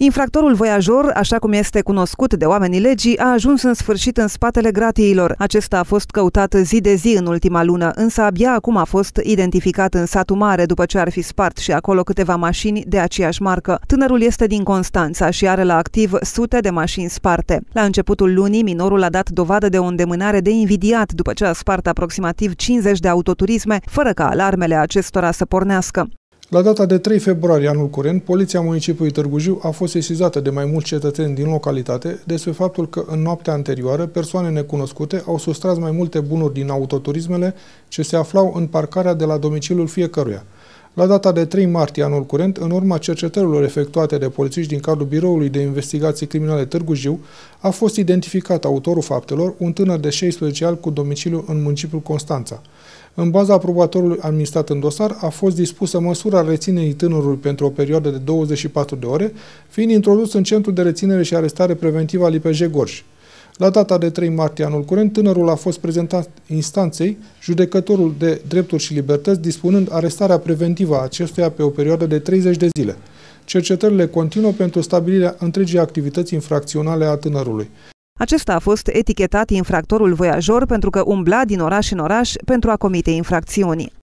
Infractorul voiajor, așa cum este cunoscut de oamenii legii, a ajuns în sfârșit în spatele gratiilor. Acesta a fost căutat zi de zi în ultima lună, însă abia acum a fost identificat în satul mare după ce ar fi spart și acolo câteva mașini de aceeași marcă. Tânărul este din Constanța și are la activ sute de mașini sparte. La începutul lunii, minorul a dat dovadă de o îndemânare de invidiat după ce a spart aproximativ 50 de autoturisme, fără ca alarmele acestora să pornească. La data de 3 februarie anul curent, Poliția Municipiului Târgu Jiu a fost sesizată de mai mulți cetățeni din localitate despre faptul că în noaptea anterioară persoane necunoscute au sustras mai multe bunuri din autoturismele ce se aflau în parcarea de la domiciliul fiecăruia. La data de 3 martie anul curent, în urma cercetărilor efectuate de polițiști din cadrul Biroului de Investigații Criminale Târgu Jiu, a fost identificat autorul faptelor, un tânăr de 16 ani cu domiciliu în municipiul Constanța. În baza aprobatorului administrat în dosar, a fost dispusă măsura reținerii tânărului pentru o perioadă de 24 de ore, fiind introdus în centru de reținere și arestare preventivă al IPJ Gorj. La data de 3 martie anul curent, tânărul a fost prezentat instanței, judecătorul de drepturi și libertăți, dispunând arestarea preventivă a acestuia pe o perioadă de 30 de zile. Cercetările continuă pentru stabilirea întregii activități infracționale a tânărului. Acesta a fost etichetat infractorul voiajor pentru că umbla din oraș în oraș pentru a comite infracțiuni.